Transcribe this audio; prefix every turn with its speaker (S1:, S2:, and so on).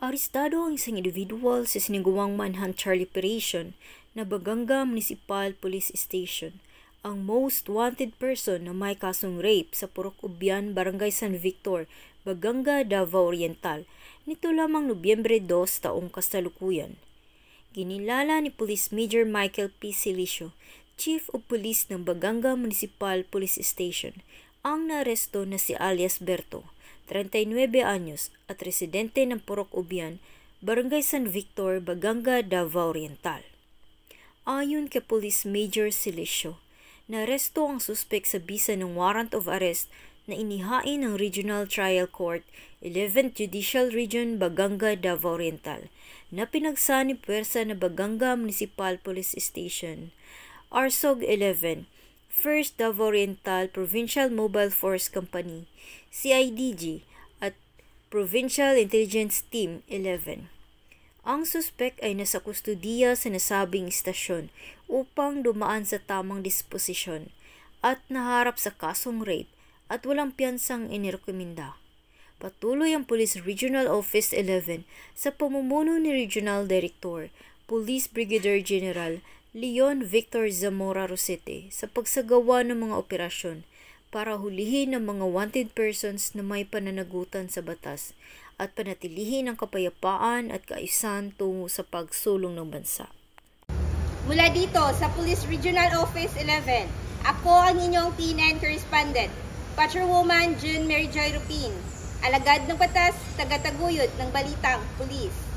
S1: Aristado ang isang individual sa sinigawang manhunt Charlie operation na Baganga Municipal Police Station, ang most wanted person na may kasong rape sa Purok Ubian, Barangay San Victor, Baganga, Davao Oriental, nito lamang Nobyembre 2 taong kasalukuyan. Ginilala ni Police Major Michael P. Silicio, Chief of Police ng Baganga Municipal Police Station, ang naresto na si alias Berto 39 anyos at residente ng Purok Ubian, Barangay San Victor, Baganga, Davao Oriental. Ayon kay Police Major Silisio, naresto ang suspek sa bisa ng warrant of arrest na inihain ng Regional Trial Court 11th Judicial Region Baganga, Davao Oriental na pinagsa pwersa na Baganga Municipal Police Station, Arsog 11 First Davao Oriental Provincial Mobile Force Company, CIDG, at Provincial Intelligence Team 11. Ang suspek ay nasa kustudiya sa nasabing istasyon upang dumaan sa tamang disposisyon at naharap sa kasong rape at walang piyansang inirekomenda. Patuloy ang Police Regional Office 11 sa pamumuno ni Regional Director, Police Brigadier General Leon Victor Zamora Rosete sa pagsagawa ng mga operasyon para hulihin ang mga wanted persons na may pananagutan sa batas at panatilihin ang kapayapaan at kaayusan tungo sa pagsulong ng bansa.
S2: Mula dito sa Police Regional Office 11, ako ang inyong T9 correspondent, Patrolwoman June Mary Joy Rupin, alagad ng batas, taga tagataguyod ng balitang pulis.